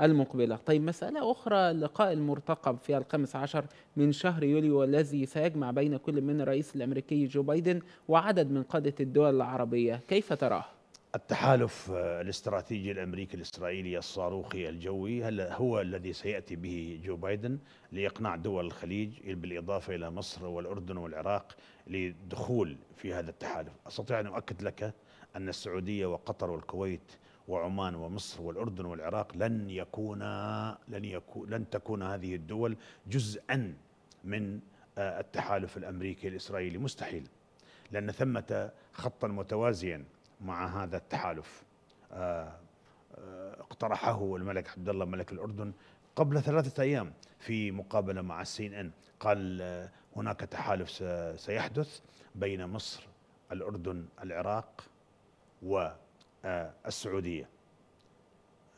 المقبلة طيب مسألة أخرى اللقاء المرتقب في الخامس عشر من شهر يوليو والذي سيجمع بين كل من الرئيس الأمريكي جو بايدن وعدد من قادة الدول العربية كيف تراه؟ التحالف الاستراتيجي الامريكي الاسرائيلي الصاروخي الجوي هل هو الذي سياتي به جو بايدن لاقناع دول الخليج بالاضافه الى مصر والاردن والعراق للدخول في هذا التحالف، استطيع ان اؤكد لك ان السعوديه وقطر والكويت وعمان ومصر والاردن والعراق لن يكونا لن يكون لن تكون هذه الدول جزءا من آه، التحالف الامريكي الاسرائيلي مستحيل لان ثمه خطا متوازيا مع هذا التحالف آه، آه، اقترحه الملك عبد الله ملك الاردن قبل ثلاثه ايام في مقابله مع السين ان قال هناك تحالف سيحدث بين مصر الاردن العراق و آه، السعودية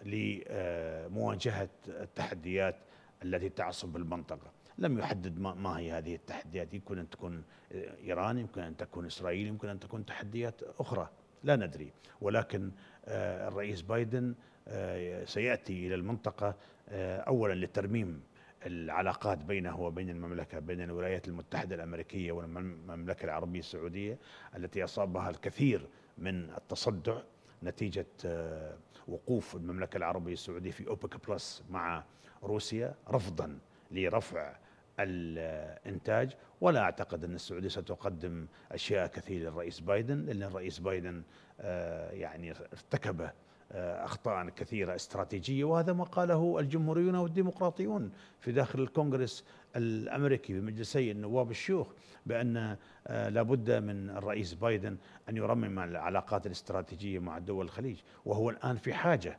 لمواجهة التحديات التي تعصف بالمنطقة لم يحدد ما هي هذه التحديات يمكن أن تكون إيران يمكن أن تكون إسرائيل يمكن أن تكون تحديات أخرى لا ندري ولكن آه، الرئيس بايدن آه، سيأتي إلى المنطقة أولا لترميم العلاقات بينه وبين المملكة بين الولايات المتحدة الأمريكية والمملكة العربية السعودية التي أصابها الكثير من التصدع نتيجة آه، وقوف المملكة العربية السعودية في أوبك بلس مع روسيا رفضا لرفع الانتاج ولا اعتقد ان السعوديه ستقدم اشياء كثيره للرئيس بايدن لان الرئيس بايدن آه، يعني ارتكب آه، اخطاء كثيره استراتيجيه وهذا ما قاله الجمهوريون والديمقراطيون في داخل الكونغرس الامريكي بمجلسي النواب الشيوخ بان آه، لابد من الرئيس بايدن ان يرمم العلاقات الاستراتيجيه مع دول الخليج وهو الان في حاجه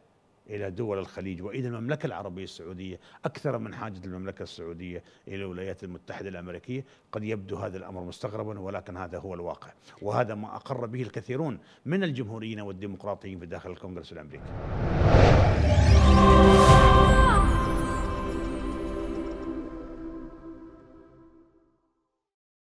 إلى دول الخليج وإلى المملكة العربية السعودية أكثر من حاجة المملكة السعودية إلى الولايات المتحدة الأمريكية قد يبدو هذا الأمر مستغربا ولكن هذا هو الواقع وهذا ما أقر به الكثيرون من الجمهوريين والديمقراطيين في داخل الكونغرس الأمريكي